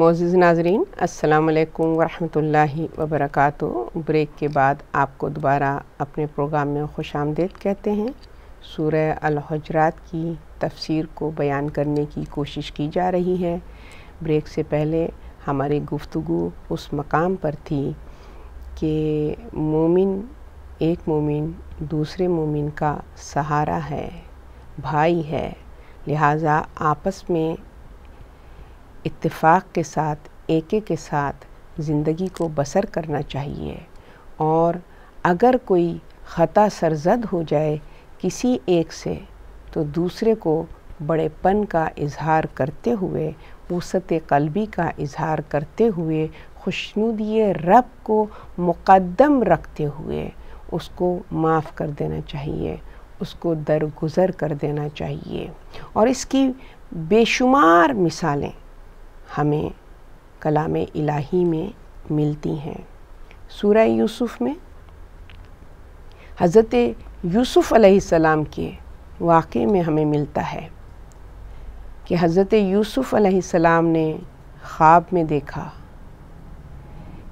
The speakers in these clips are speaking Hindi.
मोज़ नाजरीन असलकम वरहल वबरक ब्रेक के बाद आपको दोबारा अपने प्रोग्राम में खुश आमदेद कहते हैं सूर्य अलहजरात की तफसीर को बयान करने की कोशिश की जा रही है ब्रेक से पहले हमारी गुफ्तु उस मकाम पर थी कि मोमिन एक मोमिन दूसरे मोमिन का सहारा है भाई है लिहाजा आपस में इत्तेफाक के साथ एके के साथ ज़िंदगी को बसर करना चाहिए और अगर कोई ख़ता सरजद हो जाए किसी एक से तो दूसरे को बड़ेपन का इजहार करते हुए वसत कलबी का इजहार करते हुए खुशनुदी रब को मुक़दम रखते हुए उसको माफ़ कर देना चाहिए उसको दरगुजर कर देना चाहिए और इसकी बेशुमार मिसालें हमें कलाम इलाही में मिलती हैं सूर्य यूसुफ में हज़रत यूसुफ़ अलैहिस्सलाम के वाक़े में हमें मिलता है कि हज़रत यूसुफ़ अलैहिस्सलाम ने ख्वाब में देखा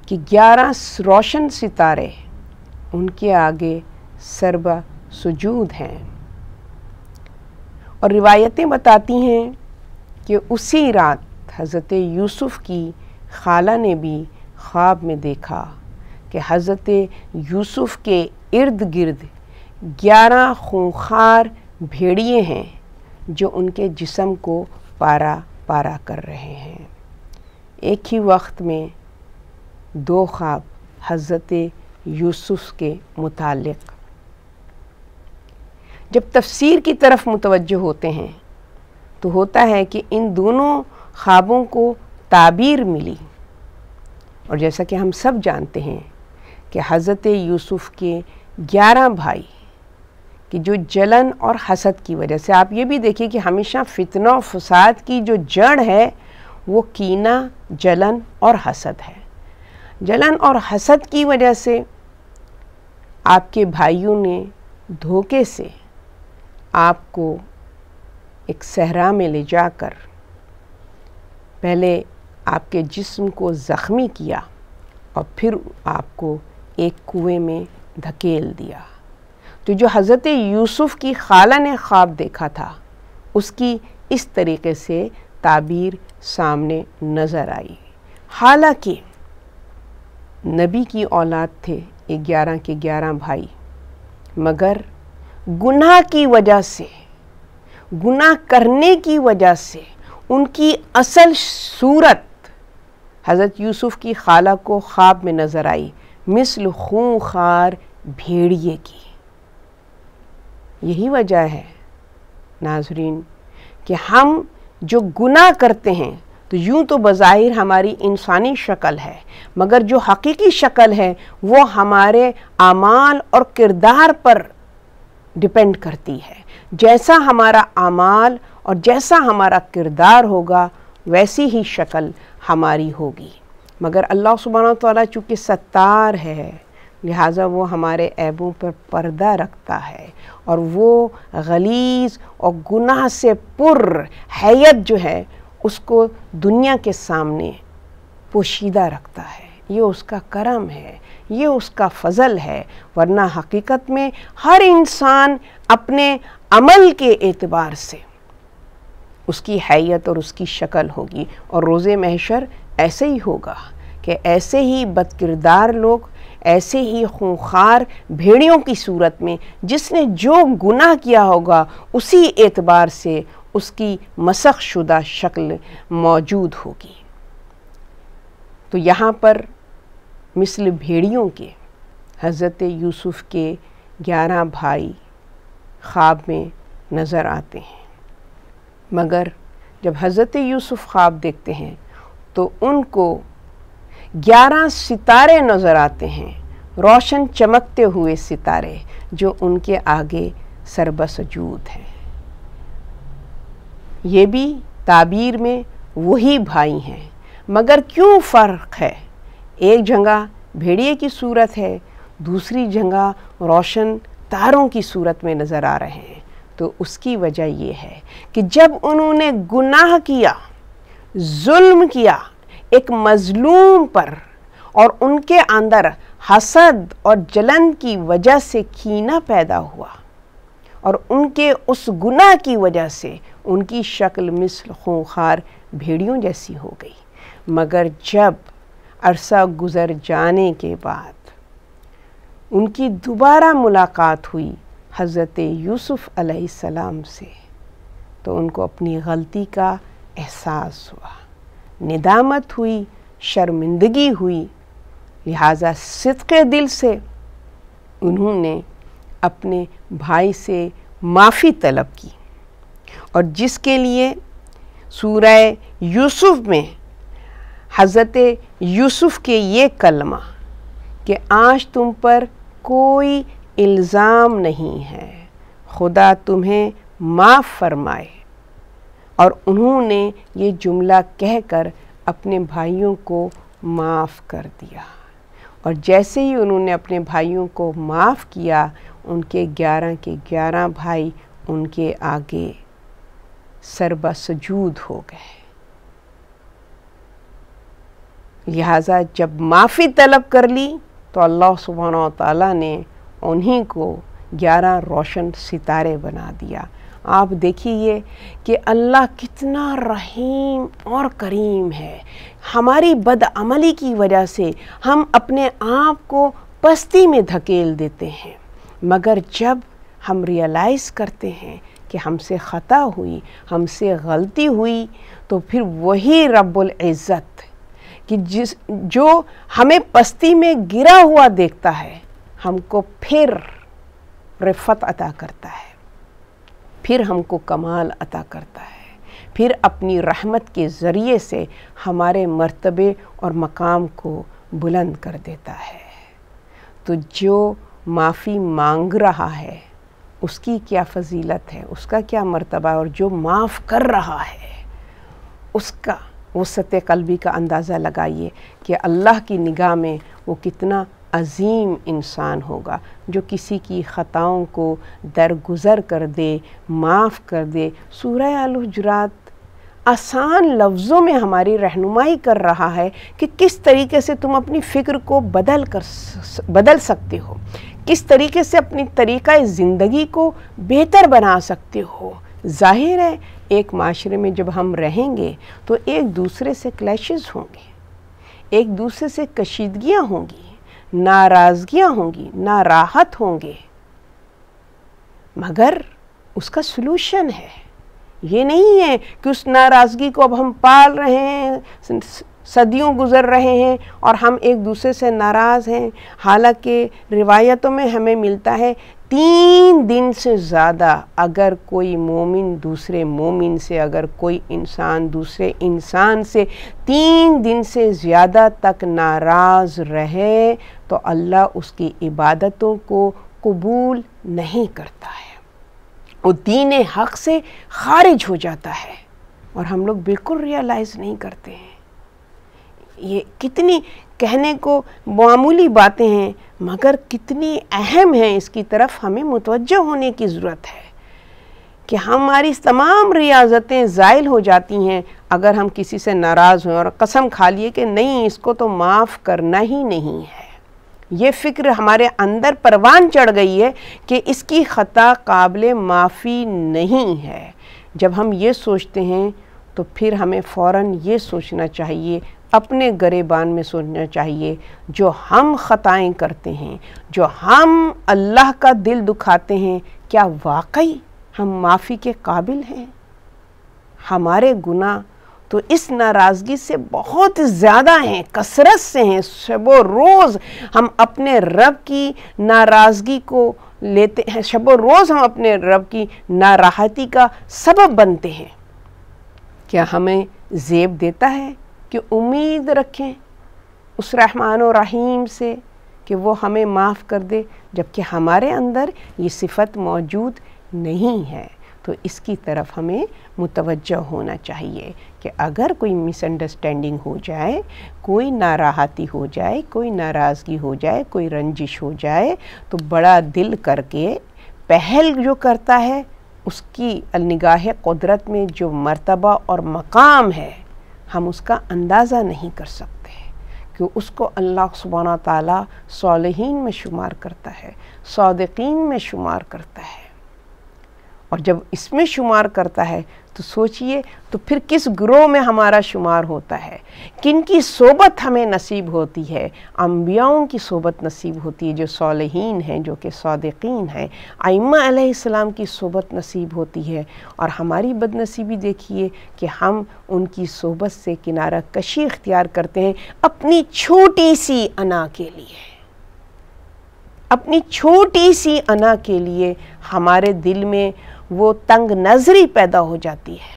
कि ग्यारह रोशन सितारे उनके आगे सरबा सुजूद हैं और रिवायतें बताती हैं कि उसी रात हज़रत यूसुफ़ की खाला ने भी ख्वाब में देखा कि हज़रत यूसुफ़ के इर्द गिर्द ग्यारह खूंखार भेड़िए हैं जो उनके जिसम को पारा पारा कर रहे हैं एक ही वक्त में दो ख्वाब हज़रत यूसुफ़ के मुतालिक़ जब तफसीर की तरफ मुतवज होते हैं तो होता है कि इन दोनों ख्वाबों को ताबीर मिली और जैसा कि हम सब जानते हैं कि हज़रत यूसुफ़ के ग्यारह भाई कि जो जलन और हसद की वजह से आप ये भी देखिए कि हमेशा फितना और फसाद की जो जड़ है वो कीना जलन और हसद है जलन और हसद की वजह से आपके भाइयों ने धोखे से आपको एक सहरा में ले जाकर पहले आपके जिस्म को ज़ख्मी किया और फिर आपको एक कुएं में धकेल दिया तो जो हज़रत यूसुफ़ की खाला ने ख्वाब देखा था उसकी इस तरीके से ताबीर सामने नज़र आई हालांकि नबी की औलाद थे ग्यारह के ग्यारह भाई मगर गुनाह की वजह से गुनाह करने की वजह से उनकी असल सूरत हज़रत यूसुफ की खाला को ख्वाब में नज़र आई मिसल खूँ खार भेड़िए की यही वजह है नाजरीन कि हम जो गुनाह करते हैं तो यूं तो बज़ाहिर हमारी इंसानी शक्ल है मगर जो हकीकी शक्ल है वो हमारे आमाल और किरदार पर डिपेंड करती है जैसा हमारा अमाल और जैसा हमारा किरदार होगा वैसी ही शक्ल हमारी होगी मगर अल्लाह सुबहाना तौला चूँकि सत्तार है लिहाजा वो हमारे ऐबों पर पर्दा रखता है और वो गलीज और गुनाह से पुर हैत जो है उसको दुनिया के सामने पोशीदा रखता है ये उसका करम है ये उसका फ़ज़ल है वरना हकीकत में हर इंसान अपने अमल के एतबार से उसकी हैत और उसकी शक्ल होगी और रोज़ महशर ऐसे ही होगा कि ऐसे ही बदकिरदार लोग ऐसे ही खूंखार भेड़ियों की सूरत में जिसने जो गुनाह किया होगा उसी एतबार से उसकी मसख शुदा शक्ल मौजूद होगी तो यहाँ पर मिसल भेड़ियों के हज़रत यूसुफ़ के ग्यारह भाई ख्वाब में नज़र आते हैं मगर जब हज़रत यूसुफ़ ख्वाब देखते हैं तो उनको ग्यारह सितारे नज़र आते हैं रोशन चमकते हुए सितारे जो उनके आगे सरबसजूद हैं ये भी ताबीर में वही भाई हैं मगर क्यों फ़र्क है एक जगह भेड़िए की सूरत है दूसरी जगह रोशन तारों की सूरत में नज़र आ रहे हैं तो उसकी वजह यह है कि जब उन्होंने गुनाह किया जुल्म किया एक मज़लूम पर और उनके अंदर हसद और जलन की वजह से कीना पैदा हुआ और उनके उस गुनाह की वजह से उनकी शक्ल मिसल खूंखार भेड़ियों जैसी हो गई मगर जब अरसा गुज़र जाने के बाद उनकी दोबारा मुलाकात हुई हज़रत यूसुफ़ अलैहिस्सलाम से तो उनको अपनी गलती का एहसास हुआ निदामत हुई शर्मिंदगी हुई लिहाजा सिदक़ दिल से उन्होंने अपने भाई से माफ़ी तलब की और जिसके लिए सूरह यूसुफ में हज़रत यूसुफ़ के ये कलमा कि आज तुम पर कोई इल्ज़ाम नहीं है खुदा तुम्हें माफ़ फरमाए और उन्होंने ये जुमला कहकर अपने भाइयों को माफ़ कर दिया और जैसे ही उन्होंने अपने भाइयों को माफ़ किया उनके ग्यारह के ग्यारह भाई उनके आगे सरबसजूद हो गए लिहाजा जब माफ़ी तलब कर ली तो अल्लाह सुबहाना ताली ने उन्हीं को ग्यारह रोशन सितारे बना दिया आप देखिए कि अल्लाह कितना रहीम और करीम है हमारी बदअमली की वजह से हम अपने आप को पस्ती में धकेल देते हैं मगर जब हम रियलाइज़ करते हैं कि हमसे ख़ता हुई हमसे गलती हुई तो फिर वही रब्बुल इज़्ज़त कि जिस जो हमें पस्ती में गिरा हुआ देखता है हमको फिर रिफत अता करता है फिर हमको कमाल अता करता है फिर अपनी रहमत के ज़रिए से हमारे मर्तबे और मकाम को बुलंद कर देता है तो जो माफ़ी मांग रहा है उसकी क्या फजीलत है उसका क्या मर्तबा और जो माफ़ कर रहा है उसका वसत कलबी का अंदाज़ा लगाइए कि अल्लाह की निगाह में वो कितना अजीम इंसान होगा जो किसी की ख़ताओं को दरगुजर कर दे माफ़ कर दे सूर आलुजरात आसान लफ्ज़ों में हमारी रहनुमाई कर रहा है कि किस तरीके से तुम अपनी फ़िक्र को बदल कर बदल सकते हो किस तरीके से अपनी तरीक़ ज़िंदगी को बेहतर बना सकते हो ज़ाहिर है एक माशरे में जब हम रहेंगे तो एक दूसरे से क्लैशेस होंगे एक दूसरे से कशीदगियाँ होंगी नाराज़गियाँ होंगी नाराहत होंगे मगर उसका सलूशन है ये नहीं है कि उस नाराज़गी को अब हम पाल रहे हैं सदियों गुज़र रहे हैं और हम एक दूसरे से नाराज़ हैं हालांकि रिवायतों में हमें मिलता है तीन दिन से ज़्यादा अगर कोई मोमिन दूसरे मोमिन से अगर कोई इंसान दूसरे इंसान से तीन दिन से ज़्यादा तक नाराज़ रहे तो अल्लाह उसकी इबादतों को कबूल नहीं करता है वो दीन हक से खारिज हो जाता है और हम लोग बिल्कुल रियलाइज़ नहीं करते हैं ये कितनी कहने को मामूली बातें हैं मगर कितनी अहम हैं इसकी तरफ हमें मुतवजह होने की ज़रूरत है कि हमारी तमाम रियाजतें ज़ायल हो जाती हैं अगर हम किसी से नाराज़ हों और कसम खा लिए कि नहीं इसको तो माफ़ करना ही नहीं है ये फ़िक्र हमारे अंदर परवान चढ़ गई है कि इसकी ख़ता काबिल माफ़ी नहीं है जब हम ये सोचते हैं तो फिर हमें फ़ौर ये सोचना चाहिए अपने गरेबान में सोचना चाहिए जो हम ख़ताएँ करते हैं जो हम अल्लाह का दिल दुखाते हैं क्या वाकई हम माफ़ी के काबिल हैं हमारे गुनाह तो इस नाराज़गी से बहुत ज़्यादा हैं कसरत से हैं शब रोज़ हम अपने रब की नाराज़गी को लेते हैं शब रोज़ हम अपने रब की नाराहती का सबब बनते हैं क्या हमें जेब देता है कि उम्मीद रखें उस रहमान रहीम से कि वो हमें माफ़ कर दे जबकि हमारे अंदर ये सिफत मौजूद नहीं है तो इसकी तरफ हमें मुतवज़ होना चाहिए कि अगर कोई मिसअंडरस्टैंडिंग हो जाए कोई नाराहती हो जाए कोई नाराज़गी हो जाए कोई रंजिश हो जाए तो बड़ा दिल करके पहल जो करता है उसकी अलनिगाह कुदरत में जो मर्तबा और मकाम है हम उसका अंदाज़ा नहीं कर सकते कि उसको अल्लाह सुबाना ताली सालहीन में शुमार करता है सदकिन में शुमार करता है और जब इसमें शुमार करता है तो सोचिए तो फिर किस ग्रोह में हमारा शुमार होता है किन की सोबत हमें नसीब होती है अम्बियाओं की सोबत नसीब होती है जो सालहीन हैं जो कि सदकिन हैं आइमाम की सोबत नसीब होती है और हमारी बदनसीबी देखिए कि हम उनकी सोबत से किनारा कशी इख्तियार करते हैं अपनी छोटी सी अना के लिए अपनी छोटी सी अना के लिए हमारे दिल में वो तंग नजरी पैदा हो जाती है